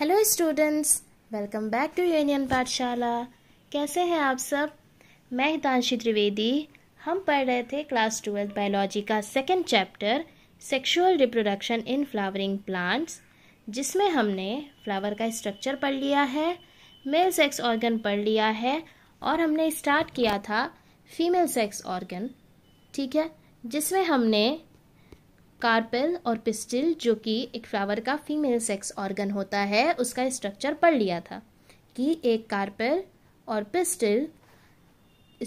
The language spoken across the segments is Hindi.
Hello students welcome back to union Pathshala कैसे हैं आप सब मैं हितांशी त्रिवेदी हम पढ़ रहे थे क्लास ट्वेल्थ बायोलॉजी का second chapter sexual reproduction in flowering plants जिसमें हमने फ्लावर का स्ट्रक्चर पढ़ लिया है मेल सेक्स ऑर्गन पढ़ लिया है और हमने स्टार्ट किया था फीमेल सेक्स ऑर्गन ठीक है जिसमें हमने कार्पेल और पिस्टिल जो कि एक फ्लावर का फीमेल सेक्स ऑर्गन होता है उसका स्ट्रक्चर पढ़ लिया था कि एक कार्पेल और पिस्टिल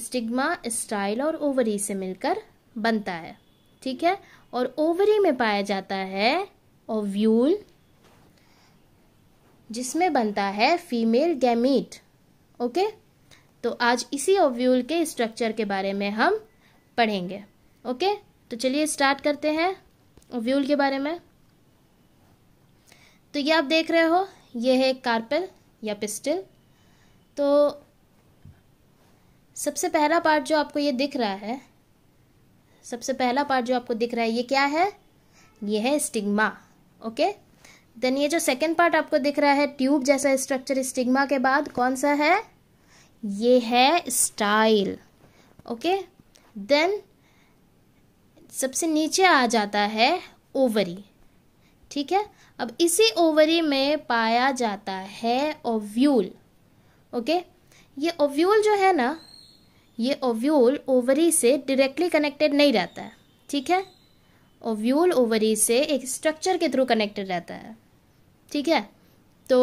स्टिग्मा स्टाइल और ओवरी से मिलकर बनता है ठीक है और ओवरी में पाया जाता है ओव्यूल जिसमें बनता है फीमेल गैमीट ओके तो आज इसी ओव्यूल के स्ट्रक्चर के बारे में हम पढ़ेंगे ओके तो चलिए स्टार्ट करते हैं व्यूल के बारे में तो ये आप देख रहे हो ये है कार्पेल या पिस्टिल तो सबसे पहला पार्ट जो आपको ये दिख रहा है सबसे पहला पार्ट जो आपको दिख रहा है ये क्या है ये है स्टिग्मा ओके देन ये जो सेकेंड पार्ट आपको दिख रहा है ट्यूब जैसा स्ट्रक्चर स्टिग्मा के बाद कौन सा है ये है स्टाइल ओके देन सबसे नीचे आ जाता है ओवरी ठीक है अब इसी ओवरी में पाया जाता है ओव्यूल ओके ये ओव्यूल जो है ना ये ओव्यूल ओवरी से डायरेक्टली कनेक्टेड नहीं रहता है ठीक है ओव्यूल ओवरी से एक स्ट्रक्चर के थ्रू कनेक्टेड रहता है ठीक है तो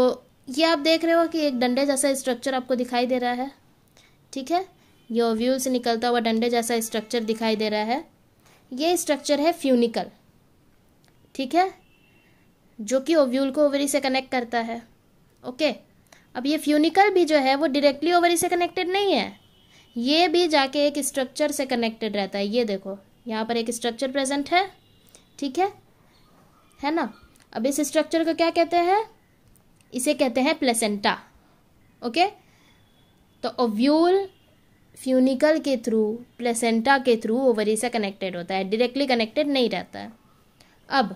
ये आप देख रहे हो कि एक डंडे जैसा स्ट्रक्चर आपको दिखाई दे रहा है ठीक है ये ओव्यूल से निकलता हुआ डंडे जैसा स्ट्रक्चर दिखाई दे रहा है ये स्ट्रक्चर है फ्यूनिकल ठीक है जो कि ओव्यूल को ओवरी से कनेक्ट करता है ओके अब ये फ्यूनिकल भी जो है वो डायरेक्टली ओवरी से कनेक्टेड नहीं है ये भी जाके एक स्ट्रक्चर से कनेक्टेड रहता है ये देखो यहाँ पर एक स्ट्रक्चर प्रेजेंट है ठीक है है ना अब इस स्ट्रक्चर को क्या कहते हैं इसे कहते हैं प्लेसेंटा ओके तो ओव्यूल फ्यूनिकल के थ्रू प्लेसेंटा के थ्रू ओवरी से कनेक्टेड होता है डायरेक्टली कनेक्टेड नहीं रहता है अब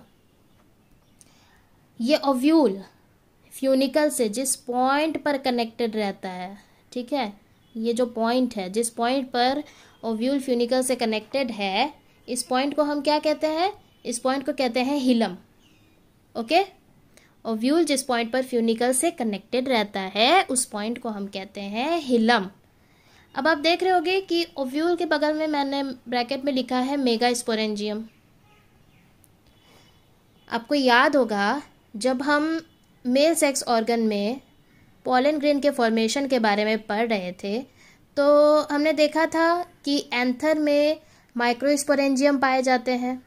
ये ओव्यूल फ्यूनिकल से जिस पॉइंट पर कनेक्टेड रहता है ठीक है ये जो पॉइंट है जिस पॉइंट पर ओव्यूल फ्यूनिकल से कनेक्टेड है इस पॉइंट को हम क्या कहते हैं इस पॉइंट को कहते हैं हिलम ओके ओव्यूल जिस पॉइंट पर फ्यूनिकल से कनेक्टेड रहता है उस पॉइंट को हम कहते हैं हिलम अब आप देख रहे होंगे कि ओव्यूल के बगल में मैंने ब्रैकेट में लिखा है मेगा स्पोरेंजियम आपको याद होगा जब हम मेल सेक्स ऑर्गन में पोलन ग्रेन के फॉर्मेशन के बारे में पढ़ रहे थे तो हमने देखा था कि एंथर में माइक्रोस्पोरेंजियम पाए जाते हैं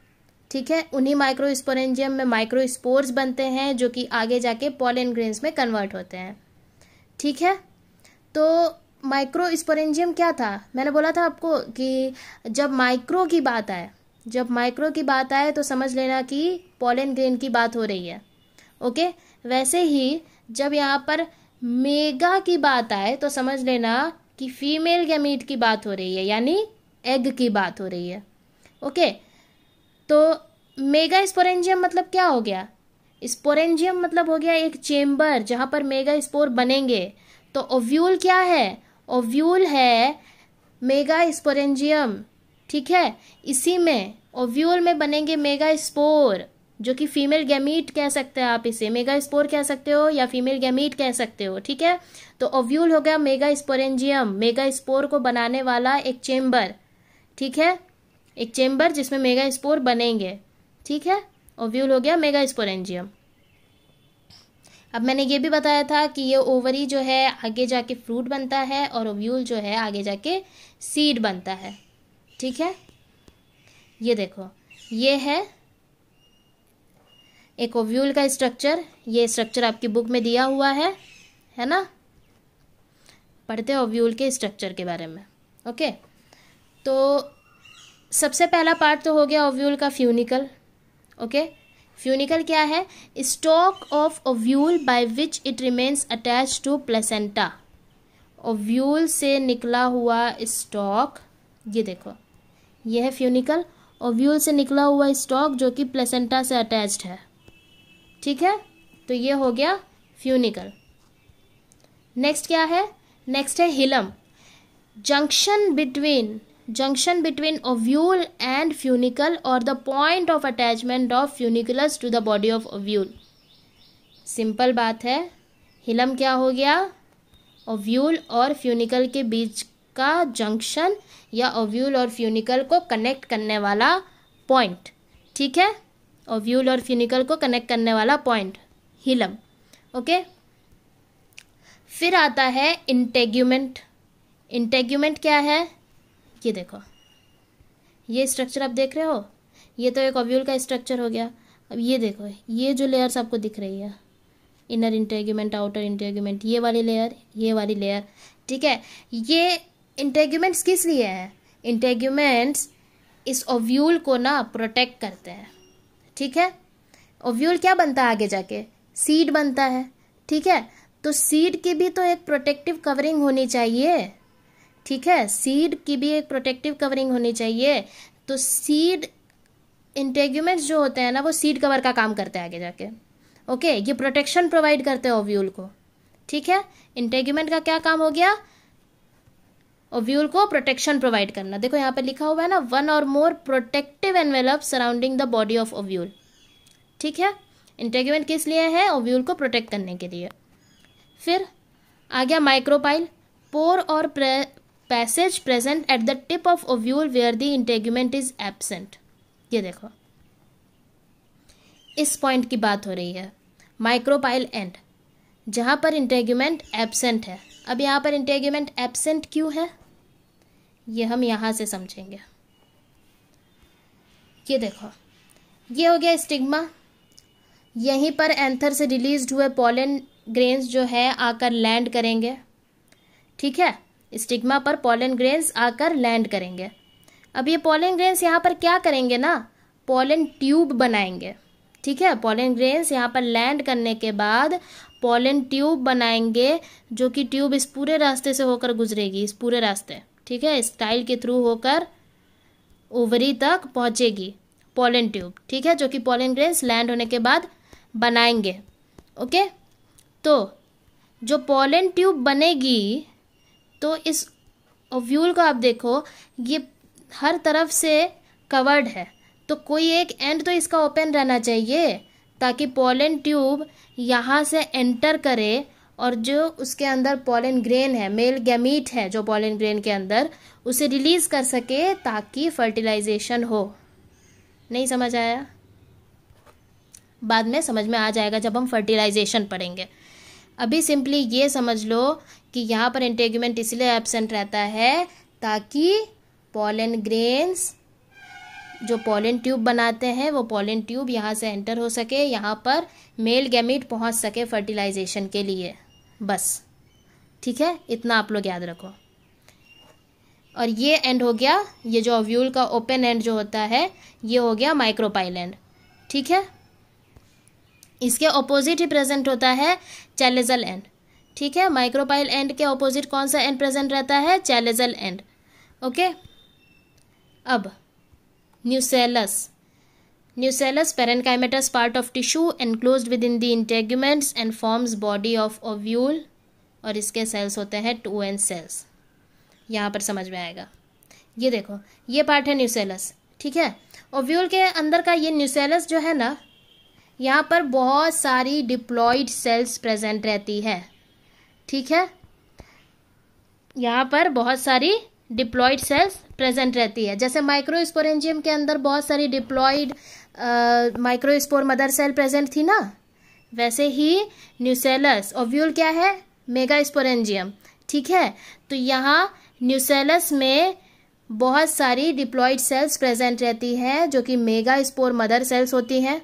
ठीक है उन्हीं माइक्रोस्पोरेंजियम में माइक्रोस्पोर्स बनते हैं जो कि आगे जाके पोलन ग्रेन्स में कन्वर्ट होते हैं ठीक है तो माइक्रो स्पोरेंजियम क्या था मैंने बोला था आपको कि जब माइक्रो की बात आए जब माइक्रो की बात आए तो समझ लेना कि पोलन ग्रेन की बात हो रही है ओके वैसे ही जब यहाँ पर मेगा की बात आए तो समझ लेना कि फीमेल गैमीट की बात हो रही है यानी एग की बात हो रही है ओके तो मेगा स्पोरेंजियम मतलब क्या हो गया स्पोरेंजियम मतलब हो गया एक चेम्बर जहाँ पर मेगा स्पोर बनेंगे तो ओव्यूल क्या है ओव्यूल है मेगा स्पोरेंजियम ठीक है इसी में ओव्यूल में बनेंगे मेगा स्पोर जो कि फीमेल गैमीट कह सकते हैं आप इसे मेगा स्पोर कह सकते हो या फीमेल गैमीट कह सकते हो ठीक है तो ओव्यूल हो गया मेगा स्पोरेंजियम मेगा स्पोर को बनाने वाला एक चेम्बर ठीक है एक चेम्बर जिसमें मेगा स्पोर बनेंगे ठीक है ओव्यूल हो गया मेगा स्पोरेंजियम अब मैंने ये भी बताया था कि ये ओवरी जो है आगे जाके फ्रूट बनता है और ओव्यूल जो है आगे जाके सीड बनता है ठीक है ये देखो ये है एक ओव्यूल का स्ट्रक्चर ये स्ट्रक्चर आपकी बुक में दिया हुआ है है ना पढ़ते हैं ओव्यूल के स्ट्रक्चर के बारे में ओके तो सबसे पहला पार्ट तो हो गया ओव्यूल का फ्यूनिकल ओके फ्यूनिकल क्या है stalk of ovule by which it remains attach to placenta ovule से निकला हुआ स्टॉक ये देखो ये है फ्यूनिकल ओव्यूल से निकला हुआ स्टॉक जो कि प्लेसेंटा से अटैच्ड है ठीक है तो ये हो गया फ्यूनिकल नेक्स्ट क्या है नेक्स्ट है hilum junction between junction between ovule and funicle और the point of attachment of funiculus to the body of ovule simple बात है हिलम क्या हो गया ओव्यूल और फ्यूनिकल के बीच का जंक्शन या ओव्यूल और फ्यूनिकल को कनेक्ट करने वाला पॉइंट ठीक है ओव्यूल और फ्यूनिकल को कनेक्ट करने वाला पॉइंट हिलम ओके फिर आता है इंटेग्यूमेंट इंटेग्यूमेंट क्या है ये देखो ये स्ट्रक्चर आप देख रहे हो ये तो एक ओव्यूल का स्ट्रक्चर हो गया अब ये देखो ये जो लेयर्स आपको दिख रही है इनर इंटेग्यूमेंट आउटर इंटेग्यूमेंट ये वाली लेयर ये वाली लेयर ठीक है ये इंटेग्यूमेंट्स किस लिए हैं इंटेग्यूमेंट्स इस ओव्यूल को ना प्रोटेक्ट करते हैं ठीक है ओव्यूल क्या बनता है आगे जाके सीड बनता है ठीक है तो सीड की भी तो एक प्रोटेक्टिव कवरिंग होनी चाहिए ठीक है सीड की भी एक प्रोटेक्टिव कवरिंग होनी चाहिए तो सीड इंटेग्यूमेंट्स जो होते हैं ना वो सीड कवर का काम करते हैं आगे जाके ओके ये प्रोटेक्शन प्रोवाइड करते हैं ओव्यूल को ठीक है इंटेग्यूमेंट का क्या काम हो गया ओव्यूल को प्रोटेक्शन प्रोवाइड करना देखो यहाँ पर लिखा हुआ है ना one or more protective envelope surrounding the body of ovule ठीक है इंटेग्यूमेंट किस लिए है ओव्यूल को प्रोटेक्ट करने के लिए फिर आ गया micropyle pore or passage present at the tip of ovule where the integument is absent ये देखो इस पॉइंट की बात हो रही है माइक्रोपाइल एंड जहाँ पर इंटेग्यूमेंट एबसेंट है अब यहाँ पर इंटेग्यूमेंट एबसेंट क्यों है ये हम यहाँ से समझेंगे ये देखो ये हो गया स्टिग्मा यहीं पर एंथर से रिलीज हुए पोलन ग्रेन्स जो है आकर लैंड करेंगे ठीक है स्टिग्मा पर पॉलन ग्रेन्स आकर लैंड करेंगे अब ये पॉलन ग्रेन्स यहाँ पर क्या करेंगे ना पॉलन ट्यूब बनाएंगे ठीक है पॉलन ग्रेन्स यहाँ पर लैंड करने के बाद पॉलन ट्यूब बनाएंगे जो कि ट्यूब इस पूरे रास्ते से होकर गुजरेगी इस पूरे रास्ते ठीक है इस टाइल के थ्रू होकर ओवरी तक पहुँचेगी पॉलन ट्यूब ठीक है जो कि पॉलन ग्रेन्स लैंड होने के बाद बनाएंगे ओके तो जो पॉलन ट्यूब बनेगी तो इस ओव्यूल को आप देखो ये हर तरफ से कवर्ड है तो कोई एक एंड तो इसका ओपन रहना चाहिए ताकि पोलन ट्यूब यहाँ से एंटर करे और जो उसके अंदर पोलन ग्रेन है मेल गैमीट है जो पोलन ग्रेन के अंदर उसे रिलीज़ कर सके ताकि फर्टिलाइजेशन हो नहीं समझ आया बाद में समझ में आ जाएगा जब हम फर्टिलाइजेशन पढ़ेंगे अभी सिंपली ये समझ लो कि यहाँ पर इंटेगमेंट इसलिए एबसेंट रहता है ताकि पॉलन ग्रेन्स जो पॉलन ट्यूब बनाते हैं वो पॉलन ट्यूब यहाँ से एंटर हो सके यहाँ पर मेल गैमिट पहुँच सके फर्टिलाइजेशन के लिए बस ठीक है इतना आप लोग याद रखो और ये एंड हो गया ये जो अव्यूल का ओपन एंड जो होता है ये हो गया माइक्रोपाइल एंड ठीक है इसके ऑपोजिट ही प्रेजेंट होता है चैलेजल एंड ठीक है माइक्रोपाइल एंड के ऑपोजिट कौन सा एंड प्रेजेंट रहता है चैलेजल एंड ओके अब nucellus nucellus parenchymatous part of tissue enclose within the integuments and forms body of ovule और इसके सेल्स होते हैं टू एन सेल्स यहाँ पर समझ में आएगा ये देखो ये पार्ट है न्यूसेलस ठीक है ओव्यूल के अंदर का ये न्यूसेलस जो है ना यहाँ पर बहुत सारी डिप्लॉयड सेल्स प्रेजेंट रहती है ठीक है यहाँ पर बहुत सारी डिप्लॉयड सेल्स प्रेजेंट रहती है जैसे माइक्रोस्पोरेंजियम के अंदर बहुत सारी diploid microspore mother cell present थी ना वैसे ही न्यूसेलस ओव्यूल क्या है मेगा स्पोरेंजियम ठीक है तो यहाँ न्यूसेलस में बहुत सारी डिप्लॉयड सेल्स प्रेजेंट रहती हैं जो कि मेगा स्पोर मदर सेल्स होती हैं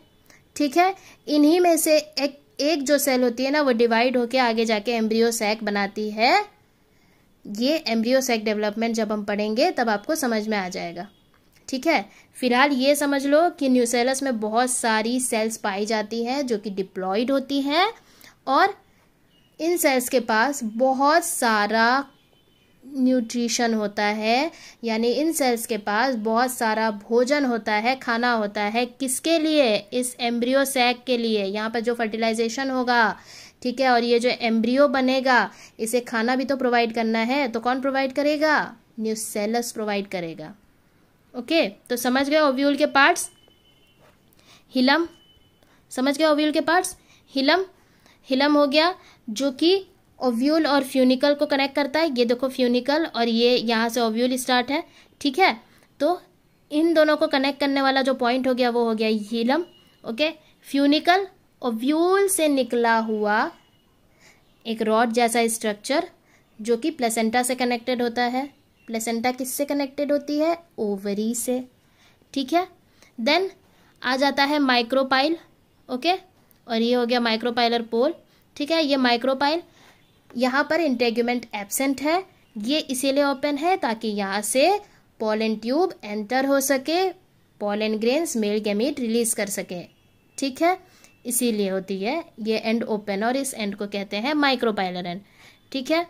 ठीक है इन्हीं में से एक एक जो सेल होती है ना वो डिवाइड होके आगे जाके एम्ब्रियो सैक बनाती है ये एम्ब्रियो सैक डेवलपमेंट जब हम पढ़ेंगे तब आपको समझ में आ जाएगा ठीक है फिलहाल ये समझ लो कि न्यूसेलस में बहुत सारी सेल्स पाई जाती हैं जो कि डिप्लॉयड होती हैं और इन सेल्स के पास बहुत सारा न्यूट्रिशन होता है यानी इन सेल्स के पास बहुत सारा भोजन होता है खाना होता है किसके लिए इस एम्ब्रियो सैक के लिए यहाँ पर जो फर्टिलाइजेशन होगा ठीक है और ये जो एम्ब्रियो बनेगा इसे खाना भी तो प्रोवाइड करना है तो कौन प्रोवाइड करेगा न्यूसेलस प्रोवाइड करेगा ओके तो समझ गए ओव्यूल के पार्ट्स हिलम समझ गए ओव्यूल के पार्ट्स हिलम हिलम हो गया जो कि ओव्यूल और फ्यूनिकल को कनेक्ट करता है ये देखो फ्यूनिकल और ये यहाँ से ओव्यूल स्टार्ट है ठीक है तो इन दोनों को कनेक्ट करने वाला जो पॉइंट हो गया वो हो गया हीलम ओके फ्यूनिकल ओव्यूल से निकला हुआ एक रॉड जैसा स्ट्रक्चर जो कि प्लेसेंटा से कनेक्टेड होता है प्लेसेंटा किससे कनेक्टेड होती है ओवरी से ठीक है देन आ जाता है माइक्रोपाइल ओके और ये हो गया माइक्रोपाइलर पोल ठीक है ये माइक्रोपाइल यहाँ पर इंटेग्यूमेंट एबसेंट है ये इसीलिए ओपन है ताकि यहाँ से पोलन ट्यूब एंटर हो सके pollen grains male gamete release कर सके ठीक है इसीलिए होती है ये एंड ओपन और इस एंड को कहते हैं माइक्रोपाइलरन ठीक है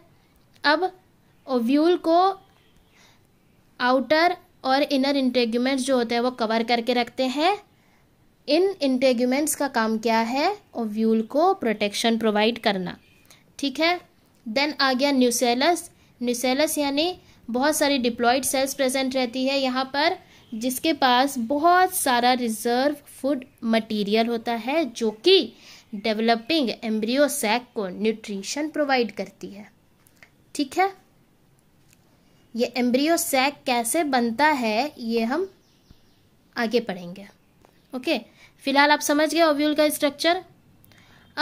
अब ओव्यूल को आउटर और इनर इंटेग्यूमेंट्स जो होते हैं वो कवर करके रखते हैं इन इंटेग्यूमेंट्स का काम क्या है ओव्यूल को प्रोटेक्शन प्रोवाइड करना ठीक है देन आ गया न्यूसेलस न्यूसेलस यानी बहुत सारी डिप्लॉयड सेल्स प्रेजेंट रहती है यहाँ पर जिसके पास बहुत सारा रिजर्व फूड मटेरियल होता है जो कि डेवलपिंग एम्ब्रियो सैक को न्यूट्रिशन प्रोवाइड करती है ठीक है ये एम्ब्रियो सैक कैसे बनता है ये हम आगे पढ़ेंगे ओके फिलहाल आप समझ गए ओव्यूल का स्ट्रक्चर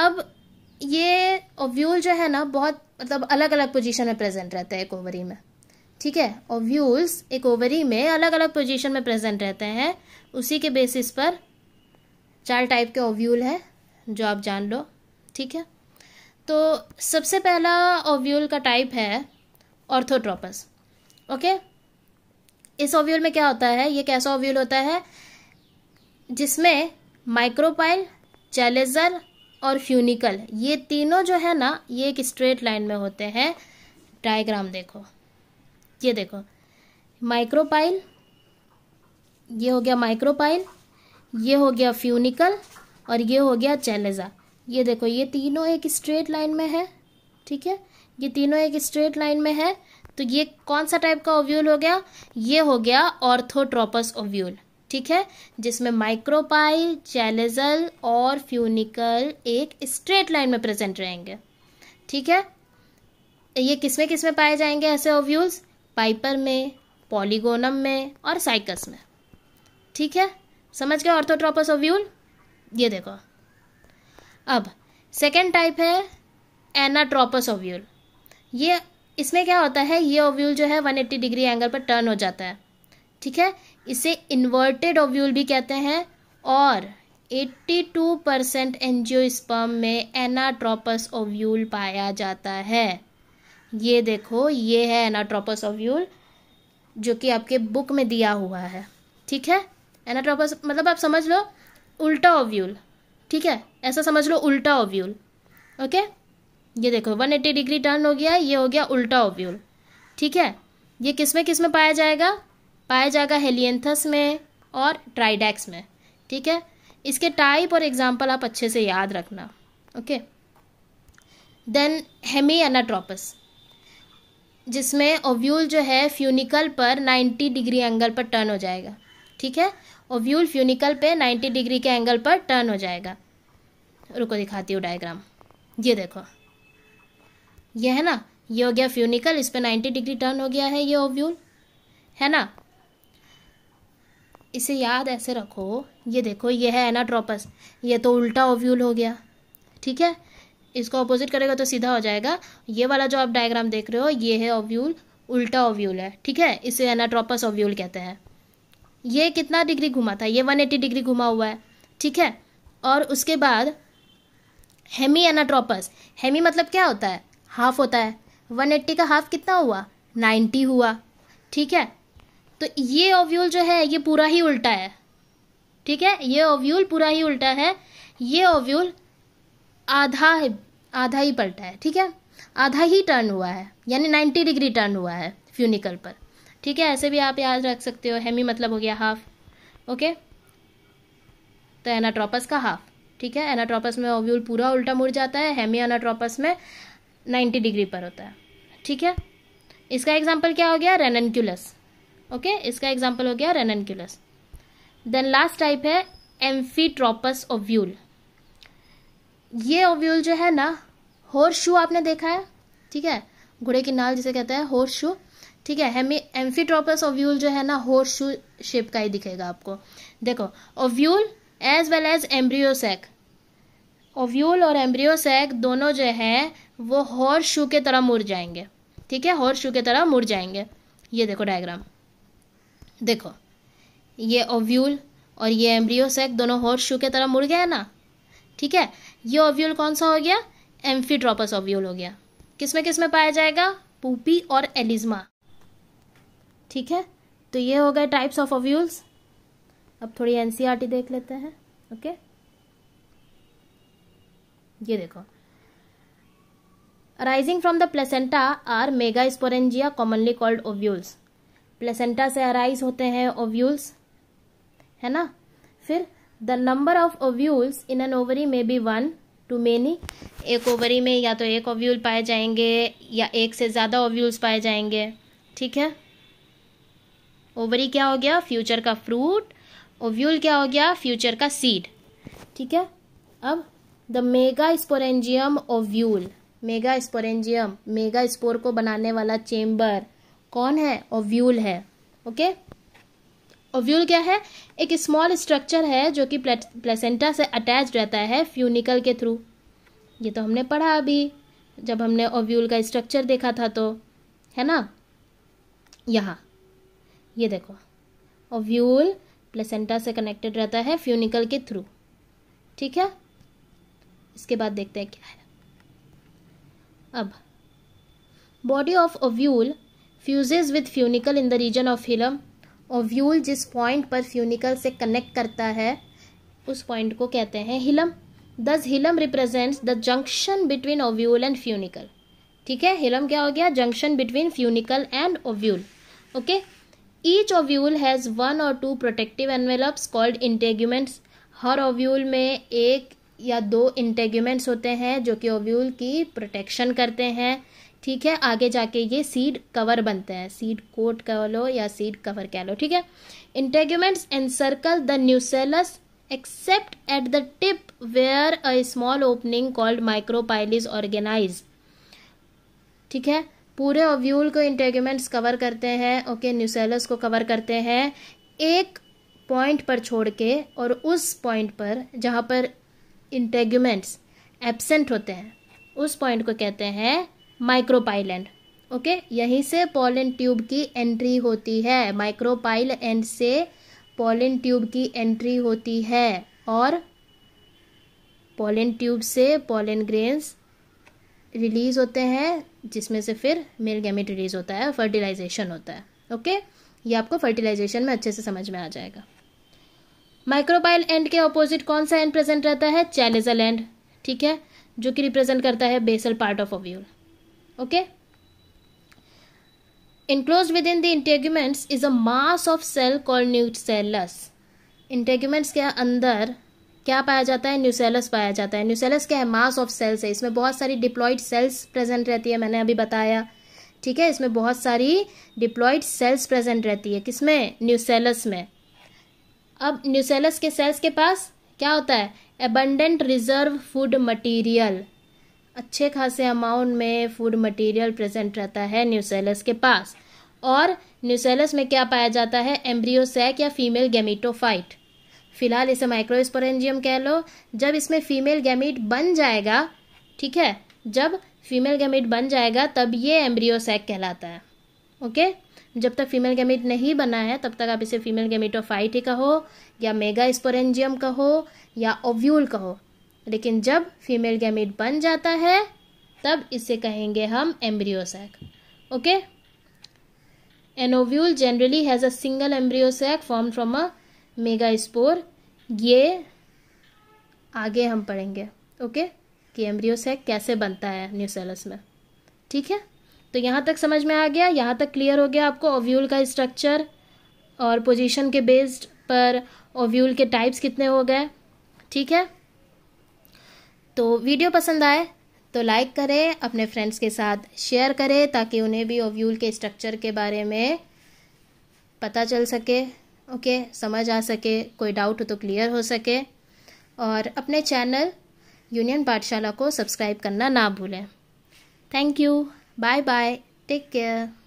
अब ये ओव्यूल जो है ना बहुत मतलब अलग अलग पोजीशन में प्रेजेंट रहते हैं एक ओवरी में ठीक है और व्यूल्स एक ओवरी में अलग अलग पोजीशन में प्रेजेंट रहते हैं उसी के बेसिस पर चार टाइप के ओव्यूल हैं जो आप जान लो ठीक है तो सबसे पहला ओव्यूल का टाइप है ऑर्थोट्रोपस ओके इस ओव्यूल में क्या होता है ये कैसा ओव्यूल होता है जिसमें माइक्रोपाइल चैलेजर और फ्यूनिकल ये तीनों जो है ना ये एक स्ट्रेट लाइन में होते हैं डायग्राम देखो ये देखो माइक्रोपाइल ये हो गया माइक्रोपाइल ये हो गया फ्यूनिकल और ये हो गया चैलेजा ये देखो ये तीनों एक स्ट्रेट लाइन में है ठीक है ये तीनों एक स्ट्रेट लाइन में है तो ये कौन सा टाइप का ओव्यूल हो गया ये हो गया ऑर्थोट्रोपस ओव्यूल ठीक है जिसमें माइक्रोपाइल चैलेजल और फ्यूनिकल एक स्ट्रेट लाइन में प्रेजेंट रहेंगे ठीक है ये किस में किस में पाए जाएंगे ऐसे ओव्यूल्स पाइपर में पॉलीगोनम में और साइकस में ठीक है समझ गए ऑर्थोट्रोपस ओव्यूल ये देखो अब सेकेंड टाइप है एनाट्रोपस ओव्यूल ये इसमें क्या होता है ये ओव्यूल जो है 180 डिग्री एंगल पर टर्न हो जाता है ठीक है इसे इन्वर्टेड ओव्यूल भी कहते हैं और 82 परसेंट एनजियोस्पर्म में एनाट्रोपस ओव्यूल पाया जाता है ये देखो ये है एनाट्रोपस ओव्यूल जो कि आपके बुक में दिया हुआ है ठीक है एनाट्रोपस मतलब आप समझ लो उल्टा ओव्यूल ठीक है ऐसा समझ लो उल्टा ओव्यूल ओके ये देखो 180 डिग्री टर्न हो गया ये हो गया उल्टा ओव्यूल ठीक है ये किस में किस में पाया जाएगा पाया जाएगा हेलियंथस में और ट्राइडेक्स में ठीक है इसके टाइप और एग्जाम्पल आप अच्छे से याद रखना ओके देन हेमी एनाट्रोपस जिसमें ओव्यूल जो है फ्यूनिकल पर 90 डिग्री एंगल पर टर्न हो जाएगा ठीक है ओव्यूल फ्यूनिकल पे 90 डिग्री के एंगल पर टर्न हो जाएगा रुको दिखाती हूँ डायग्राम ये देखो यह है ना ये हो गया फ्यूनिकल इस पर नाइन्टी डिग्री टर्न हो गया है ये ओव्यूल है ना इसे याद ऐसे रखो ये देखो ये है एनाट्रोपस ये तो उल्टा ओव्यूल हो गया ठीक है इसको अपोजिट करेगा तो सीधा हो जाएगा ये वाला जो आप डायग्राम देख रहे हो ये है ओव्यूल उल्टा ओव्यूल है ठीक है इसे एनाट्रोपस ओव्यूल कहते हैं ये कितना डिग्री घुमा था ये वन एट्टी डिग्री घुमा हुआ है ठीक है और उसके बाद हेमी एनाट्रोपस हेमी मतलब क्या होता है हाफ होता है वन एट्टी का हाफ कितना हुआ नाइन्टी हुआ ठीक है तो ये ओव्यूल जो है ये पूरा ही उल्टा है ठीक है ये ओव्यूल पूरा ही उल्टा है ये ओव्यूल आधा आधा ही पलटा है ठीक है आधा ही टर्न हुआ है यानी नाइन्टी डिग्री टर्न हुआ है फ्यूनिकल पर ठीक है ऐसे भी आप याद रख सकते हो हेमी मतलब हो गया हाफ ओके तो एनाट्रोपस का हाफ ठीक है एनाट्रोपस में ओव्यूल पूरा उल्टा मुड़ जाता है हेमी एनाट्रोपस में नाइन्टी डिग्री पर होता है ठीक है इसका एग्जाम्पल क्या हो गया रेनक्यूलस ओके okay? इसका एग्जाम्पल हो गया रेनक्यूलस देन लास्ट टाइप है एम्फीट्रोपस ओव्यूल ये ओव्यूल जो है ना होर शू आपने देखा है ठीक है घोड़े की नाल जिसे कहते हैं होर शू ठीक है हेमी एम्फीट्रोपस ओव्यूल जो है ना होर शू शेप का ही दिखेगा आपको देखो ovule as well as embryo sac ovule और एम्ब्रियोसेक दोनों जो है वो होर शू के तरह मुड़ जाएंगे ठीक है होर शू के तरह मुड़ जाएंगे ये देखो डायग्राम देखो ये ओव्यूल और ये एम्ब्रियोसेक दोनों हॉर्स शू के तरह मुड़ गया है ना ठीक है ये ओव्यूल कौन सा हो गया एम्फीड्रोपस ओव्यूल हो गया किस में किस में पाया जाएगा पूपी और एलिज्मा ठीक है तो ये हो गए टाइप्स ऑफ ओव्यूल्स अब थोड़ी एनसीईआरटी e देख लेते हैं ओके ये देखो arising from the placenta are megasporangia commonly called ovules placenta से अराइज होते हैं ओव्यूल्स है ना फिर the number of ovules in an ovary में बी वन टू मेनी एक ओवरी में या तो एक ओव्यूल पाए जाएंगे या एक से ज़्यादा ओव्यूल्स पाए जाएंगे ठीक है ओवरी क्या हो गया फ्यूचर का फ्रूट ओव्यूल क्या हो गया फ्यूचर का सीड ठीक है अब the megasporangium ovule megasporangium megaspore को बनाने वाला चेम्बर कौन है ओव्यूल है ओके ओव्यूल क्या है एक स्मॉल स्ट्रक्चर है जो कि प्लेसेंटा से अटैच रहता है फ्यूनिकल के थ्रू ये तो हमने पढ़ा अभी जब हमने ओव्यूल का स्ट्रक्चर देखा था तो है ना यहाँ ये देखो ओव्यूल प्लेसेंटा से कनेक्टेड रहता है फ्यूनिकल के थ्रू ठीक है इसके बाद देखते हैं क्या है अब body of ovule fuses with funicle in the region of hilum और व्यूल जिस पॉइंट पर फ्यूनिकल से कनेक्ट करता है उस पॉइंट को कहते हैं हिलम दस hilum represents the junction between ovule and funicle ठीक है हिलम क्या हो गया junction between funicle and ovule okay each ovule has one or two protective envelopes called integuments हर ओव्यूल में एक या दो इंटेग्यूमेंट्स होते हैं जो कि ओव्यूल की प्रोटेक्शन करते हैं ठीक है आगे जाके ये सीड कवर बनते हैं सीड कोट कह लो या सीड कवर कह लो ठीक है integuments encircle the nucellus except at the tip where a small opening called micropyle is organize ठीक है पूरे ओव्यूल को इंटेग्यूमेंट्स कवर करते हैं ओके न्यूसेलस को कवर करते हैं एक पॉइंट पर छोड़ के और उस पॉइंट पर जहाँ पर इंटेग्यूमेंट्स एबसेंट होते हैं उस पॉइंट को कहते हैं माइक्रोपाइलन ओके यहीं से पोलन ट्यूब की एंट्री होती है माइक्रोपाइल एंड से पोलन ट्यूब की एंट्री होती है और पोलन ट्यूब से पोलन ग्रेन्स रिलीज होते हैं जिसमें से फिर मेल गैमेट रिलीज होता है फर्टिलाइजेशन होता है ओके ये आपको फर्टिलाइजेशन में अच्छे से समझ में आ जाएगा माइक्रोपाइल एंड के ऑपोजिट कौन सा एंड प्रेजेंट रहता है चैलेजल एंड ठीक है जो कि रिप्रेजेंट करता है basal part of ovule okay enclosed within the integuments is a mass of cell called nucellus integuments के अंदर क्या पाया जाता है न्यूसेलस पाया जाता है न्यूसेलस क्या है मास ऑफ सेल्स है इसमें बहुत सारी डिप्लॉयड सेल्स प्रेजेंट रहती है मैंने अभी बताया ठीक है इसमें बहुत सारी डिप्लॉइड सेल्स प्रेजेंट रहती है किसमें न्यूसेलस में अब न्यूसेलस के सेल्स के पास क्या होता है एबंडेंट रिजर्व फूड मटीरियल अच्छे खासे अमाउंट में फूड मटेरियल प्रेजेंट रहता है न्यूसेलस के पास और न्यूसेलस में क्या पाया जाता है एम्ब्रियोसैक या फीमेल गेमिटोफाइट फिलहाल इसे माइक्रोस्पोरेंजियम कह लो जब इसमें फीमेल गैमिट बन जाएगा ठीक है जब फीमेल गैमिट बन जाएगा तब ये एम्ब्रियोसैक कहलाता है ओके जब तक फीमेल गैमिट नहीं बना है तब तक आप इसे फीमेल गैमिटोफाइट ही कहो या मेगा स्पोरेंजियम कहो या ओव्यूल कहो लेकिन जब फीमेल गैमेट बन जाता है तब इसे कहेंगे हम embryo sac okay an ovule generally has a single embryo sac form from a megaspore ये आगे हम पढ़ेंगे ओके कि एम्ब्रियोसैक कैसे बनता है न्यूसेलस में ठीक है तो यहाँ तक समझ में आ गया यहाँ तक क्लियर हो गया आपको ओव्यूल का स्ट्रक्चर और पोजीशन के बेस्ड पर ओव्यूल के टाइप्स कितने हो गए ठीक है तो वीडियो पसंद आए तो लाइक करें अपने फ्रेंड्स के साथ शेयर करें ताकि उन्हें भी ओव्यूल के स्ट्रक्चर के बारे में पता चल सके ओके समझ आ सके कोई डाउट हो तो क्लियर हो सके और अपने चैनल यूनियन पाठशाला को सब्सक्राइब करना ना भूलें thank you bye bye take care